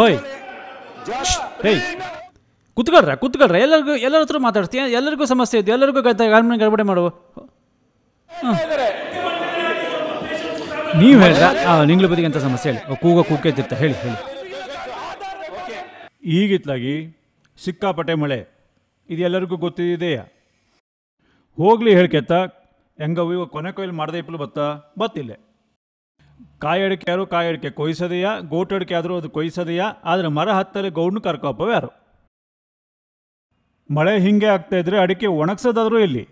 ಹೋಯ್ ಹೇಯ್ ಕುತ್ಕೊಳ್ರ ಕುತ್ಕೊಳ್ರ ಎಲ್ಲರಿಗೂ ಎಲ್ಲರ ಹತ್ರ ಮಾತಾಡ್ತೀಯ ಎಲ್ಲರಿಗೂ ಸಮಸ್ಯೆ ಇದೆ ಎಲ್ಲರಿಗೂ ಗಾರ್ಮೆಂಟ್ ಗಡಬಡೆ ಮಾಡುವ ನೀವು ಹೇಳ್ರ ನಿಂಗ್ಳ ಬದಿಗೆ ಅಂತ ಸಮಸ್ಯೆ ಹೇಳಿ ಕೂಗ ಕೂಗ್ತಿರ್ತ ಹೇಳಿ ಹೇಳಿ ಈಗಿತ್ಲಾಗಿ ಸಿಕ್ಕಾಪಟ್ಟೆ ಮಳೆ ಇದು ಎಲ್ಲರಿಗೂ ಗೊತ್ತಿದೆಯಾ ಹೋಗ್ಲಿ ಹೇಳ್ಕೆತ್ತ ಹೆಂಗವ ಇವಾಗ ಕೊನೆ ಕೊಯ್ಲು ಮಾಡ್ದೆ ಇಪ್ಪಲು ಬತ್ತಾ ಬತ್ತಿಲ್ಲ ಕಾಯಡಿಕೆ ಯಾರು ಕಾಯಡಿಕೆ ಕೊಯ್ಸೋದೆಯಾ ಗೋಟಡಿಕೆ ಆದರೂ ಅದು ಕೊಯ್ಸದೆಯಾ ಆದರೆ ಮರ ಹತ್ತಲ್ಲಿ ಗೌಡ್ನ ಕರ್ಕೊಪ್ಪವ ಯಾರು ಮಳೆ ಹಿಂಗೆ ಆಗ್ತಾ ಇದ್ರೆ ಅಡಿಕೆ ಒಣಗ್ಸೋದಾದರೂ ಇಲ್ಲಿ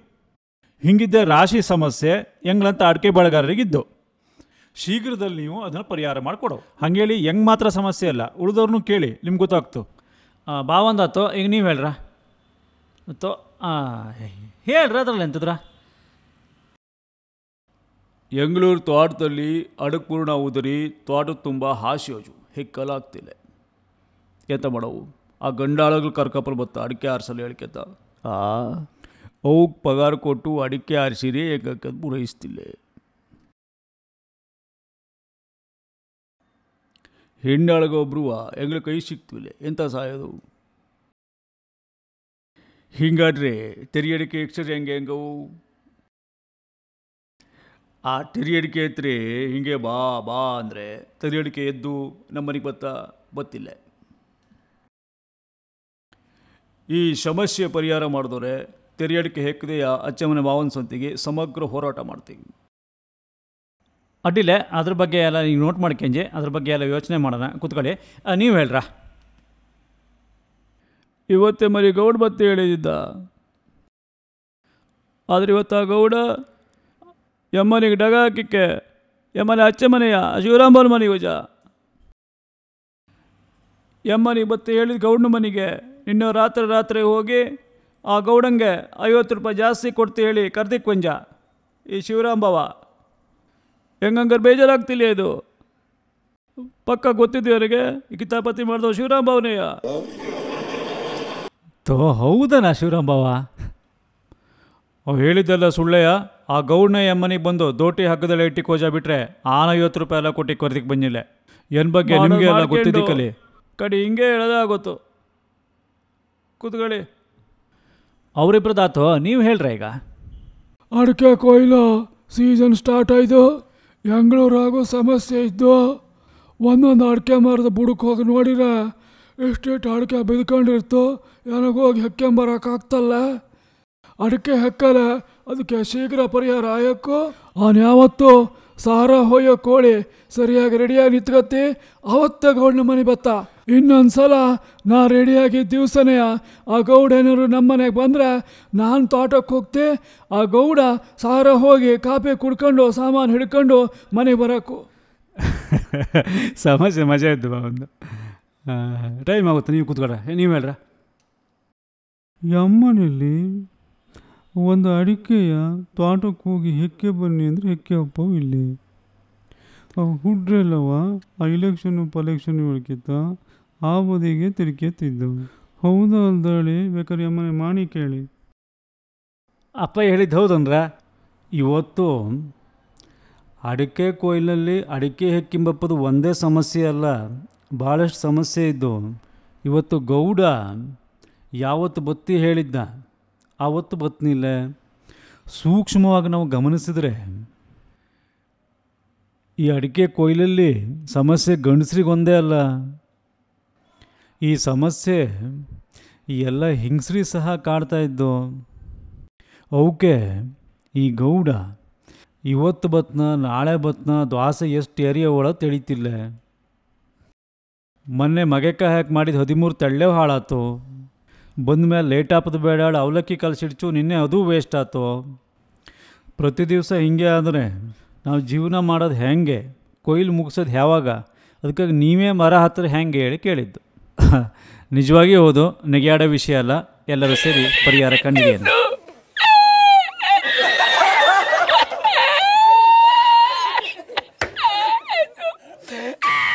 ಹಿಂಗಿದ್ದೆ ರಾಶಿ ಸಮಸ್ಯೆ ಹೆಂಗ್ಲಂತ ಅಡಿಕೆ ಬೆಳೆಗಾರರಿಗಿದ್ದು ಶೀಘ್ರದಲ್ಲಿ ನೀವು ಅದನ್ನು ಪರಿಹಾರ ಮಾಡಿಕೊಡು ಹಂಗೇಳಿ ಹೆಂಗೆ ಮಾತ್ರ ಸಮಸ್ಯೆ ಅಲ್ಲ ಉಳಿದವ್ರನ್ನು ಕೇಳಿ ನಿಮ್ಗೆ ಗೊತ್ತಾಗ್ತು ಬಾವಂದಾತೋ ಈಗ ನೀವು ಹೇಳ್ರ ಮತ್ತೋ ಹೇಳ್ರ ಅದ್ರಲ್ಲಿ ಎಂತದ್ರ ಎಂಗಳೂರು ತೋಟದಲ್ಲಿ ಅಡಕ್ಪೂರ್ಣ ಉದುರಿ ತೋಟ ತುಂಬ ಹಾಸಿಯೋಜು ಹಿಕ್ಕಲಾಗ್ತಿಲ್ಲ ಎಂತ ಮಾಡವು ಆ ಗಂಡಾಳಗಳು ಕರ್ಕಪ್ಪಲು ಬತ್ತ ಅಡಿಕೆ ಆರಿಸಲು ಹೇಳ್ಕೆತ ಆ ಅವಕ್ಕೆ ಪಗಾರ ಕೊಟ್ಟು ಅಡಿಕೆ ಆರಿಸಿರಿ ಏಕಕ್ಕೆ ಪೂರೈಸ್ತಿಲ್ಲ ಒಬ್ರು ಎಂಗಳ ಕೈ ಸಿಕ್ತಿಲ್ಲ ಎಂತ ಸಾಯೋದು ಹಿಂಗಾದ್ರೆ ಅಡಿಕೆ ಎಕ್ಸರ್ ಹೆಂಗೆ ಹೆಂಗವು ಆ ತೆರಿಯಡಿಕೆ ಐತ್ರಿ ಹಿಂಗೆ ಬಾ ಬಾ ಅಂದರೆ ತಿರಿಯಡಿಕೆ ಎದ್ದು ಮನೆಗೆ ಬತ್ತಾ ಬತ್ತಿಲ್ಲ ಈ ಸಮಸ್ಯೆ ಪರಿಹಾರ ಮಾಡಿದವ್ರೆ ತೆರಿಯಡಿಕೆ ಹೆಕ್ಕದೆ ಅಚ್ಚಮನ ಭಾವನ ಸಂತಿಗೆ ಸಮಗ್ರ ಹೋರಾಟ ಮಾಡ್ತೀವಿ ಅಡ್ಡಿಲ್ಲ ಅದ್ರ ಬಗ್ಗೆ ಎಲ್ಲ ನೀವು ನೋಟ್ ಮಾಡ್ಕೊಂಜೆ ಅದ್ರ ಬಗ್ಗೆ ಎಲ್ಲ ಯೋಚನೆ ಮಾಡೋಣ ಕೂತ್ಕೊಳ್ಳಿ ನೀವು ಹೇಳ್ರ ಇವತ್ತೇ ಮರಿ ಗೌಡ ಬತ್ತಿ ಹೇಳಿದ್ದ ಆದರೆ ಇವತ್ತು ಗೌಡ ಯಮ್ಮನಿಗೆ ಡಗ ಹಾಕಿಕ್ಕೆ ಯಮ್ಮನೆ ಅಚ್ಚೆ ಮನೆಯ ಶಿವರಾಮನ ಮನೆ ಹೋಜ ಯಮ್ಮನಿಗೆ ಬತ್ತಿ ಹೇಳಿದ ಗೌಡನ ಮನೆಗೆ ನಿನ್ನ ರಾತ್ರಿ ರಾತ್ರಿ ಹೋಗಿ ಆ ಗೌಡಂಗೆ ಐವತ್ತು ರೂಪಾಯಿ ಜಾಸ್ತಿ ಕೊಡ್ತೀವಿ ಹೇಳಿ ಕರ್ದಿಕ್ ಕೊಂಜ ಈ ಶಿವರಾಂಬವ ಹೆಂಗಂಗಾರೆ ಬೇಜಾರಾಗ್ತಿಲ್ಲ ಇದು ಪಕ್ಕ ಅವರಿಗೆ ಈ ಕಿತಾಪತಿ ಶಿವರಾಮ್ ಭವನೆಯ ತೋ ಹೌದನಾ ಶಿವರಾಂಬವ ಅವ್ ಹೇಳಿದ್ದೆಲ್ಲ ಸುಳ್ಳೆಯ ಆ ಗೌಡ್ನ ಎಮ್ಮನಿಗೆ ಬಂದು ದೋಟಿ ಹಗ್ಗದಲ್ಲಿ ಇಟ್ಟಿ ಕೋಜ ಬಿಟ್ರೆ ಆನ ಐವತ್ತು ರೂಪಾಯಿ ಎಲ್ಲ ಕೊಟ್ಟಿ ಕೊರದಿಕ್ಕೆ ಬಂದಿಲ್ಲ ಏನ್ ಬಗ್ಗೆ ನಿಮಗೆ ಎಲ್ಲ ಕಲಿ ಕಡೆ ಹಿಂಗೆ ಹೇಳೋದೇ ಆಗೋತು ಕೂತ್ಕೊಳ್ಳಿ ಅವರಿಬ್ರು ದಾತು ನೀವು ಹೇಳ್ರ ಈಗ ಅಡಿಕೆ ಕೊಯ್ಲು ಸೀಸನ್ ಸ್ಟಾರ್ಟ್ ಆಯಿತು ಹೆಂಗಳೂರಾಗೋ ಸಮಸ್ಯೆ ಇದ್ದು ಒಂದೊಂದು ಅಡಿಕೆ ಮರದ ಬುಡಕ್ಕೆ ಹೋಗಿ ನೋಡಿರ ಎಷ್ಟೆಷ್ಟು ಅಡಿಕೆ ಬಿದ್ಕೊಂಡಿರ್ತು ಹೋಗಿ ಹೆಕ್ಕೆಂಬರೋಕ್ಕಾಗ್ತಲ್ಲ ಅಡಕೆ ಹಕ್ಕಲ ಅದಕ್ಕೆ ಶೀಘ್ರ ಪರಿಹಾರ ಆಯೋಕ್ಕೂ ಅವನು ಸಾರ ಹೊಯ್ಯೋ ಕೋಳಿ ಸರಿಯಾಗಿ ರೆಡಿಯಾಗಿ ನಿಂತ್ಕತ್ತಿ ಅವತ್ತ ಗೌಡನ ಮನೆ ಬತ್ತ ಇನ್ನೊಂದು ಸಲ ನಾ ರೆಡಿಯಾಗಿ ದಿವಸನೇ ಆ ಗೌಡ ಏನಾದ್ರು ನಮ್ಮ ಮನೆಗೆ ಬಂದ್ರೆ ನಾನು ತೋಟಕ್ಕೆ ಹೋಗ್ತೆ ಆ ಗೌಡ ಸಾರ ಹೋಗಿ ಕಾಪಿ ಕುಡ್ಕೊಂಡು ಸಾಮಾನು ಹಿಡ್ಕೊಂಡು ಮನೆಗೆ ಬರೋಕು ಸಮಸ್ಯೆ ಮಜಾ ಇದ್ದು ಬಾ ಒಂದು ಟೈಮ್ ಆಗುತ್ತೆ ನೀವು ಕೂತ್ಕೊಡ್ರ ನೀವು ಹೇಳ್ರ ಯಮ್ಮನಲ್ಲಿ ಒಂದು ಅಡಿಕೆಯ ತೋಟಕ್ಕೆ ಹೋಗಿ ಹೆಕ್ಕೆ ಬನ್ನಿ ಅಂದರೆ ಹೆಕ್ಕೆ ಅಪ್ಪವು ಇಲ್ಲಿ ಹುಡ್ರೆಲ್ಲವ ಆ ಇಲೆಕ್ಷನು ಪಲೆಕ್ಷನ್ಗಳಿಗಿಂತ ಆ ಬದಿಗೆ ತಿರುಕೆತ್ತಿದ್ದು ಹೌದು ಅಂತ ಬೇಕಾದ್ರೆ ಅಮ್ಮನೆ ಮಾಣಿ ಕೇಳಿ ಅಪ್ಪ ಹೇಳಿದ್ದು ಹೌದಂದ್ರ ಇವತ್ತು ಅಡಿಕೆ ಕೊಯ್ಲಲ್ಲಿ ಅಡಿಕೆ ಹೆಕ್ಕಿಂಬಪ್ಪದು ಒಂದೇ ಸಮಸ್ಯೆ ಅಲ್ಲ ಭಾಳಷ್ಟು ಸಮಸ್ಯೆ ಇದ್ದು ಇವತ್ತು ಗೌಡ ಯಾವತ್ತು ಬತ್ತಿ ಹೇಳಿದ್ದ ಆವತ್ತು ಬತ್ತನಿಲ್ಲ ಬತ್ನಿಲ್ಲ ಸೂಕ್ಷ್ಮವಾಗಿ ನಾವು ಗಮನಿಸಿದರೆ ಈ ಅಡಿಕೆ ಕೊಯ್ಲಲ್ಲಿ ಸಮಸ್ಯೆ ಒಂದೇ ಅಲ್ಲ ಈ ಸಮಸ್ಯೆ ಈ ಎಲ್ಲ ಹಿಂಗ್ಸ್ರಿ ಸಹ ಕಾಡ್ತಾ ಇದ್ದು ಅವಕ್ಕೆ ಈ ಗೌಡ ಇವತ್ತು ಬತ್ನ ನಾಳೆ ಬತ್ನ ದ್ವಾಸೆ ಎಷ್ಟು ಎರಿಯ ಒಳ ತಿಳಿತಿಲ್ಲ ಮೊನ್ನೆ ಮಗೆಕ ಹ್ಯಾಕೆ ಮಾಡಿದ ಹದಿಮೂರು ತಳ್ಳೆವು ಹಾಳಾತು ಬಂದ ಮೇಲೆ ಲೇಟ್ ಆಪದ ಅವಲಕ್ಕಿ ಕಲಸಿಡ್ಚು ನಿನ್ನೆ ಅದು ವೇಸ್ಟ್ ಆಯ್ತು ಪ್ರತಿ ದಿವಸ ಹಿಂಗೆ ಅಂದರೆ ನಾವು ಜೀವನ ಮಾಡೋದು ಹೇಗೆ ಕೊಯ್ಲು ಮುಗಿಸೋದು ಯಾವಾಗ ಅದಕ್ಕಾಗಿ ನೀವೇ ಮರ ಹತ್ತಿರ ಹೆಂಗೆ ಹೇಳಿ ಕೇಳಿದ್ದು ನಿಜವಾಗಿ ಹೌದು ನೆಗೆಯಾಡೋ ವಿಷಯ ಅಲ್ಲ ಎಲ್ಲರೂ ಸೇರಿ ಪರಿಹಾರ ಕಂಡಿದೆ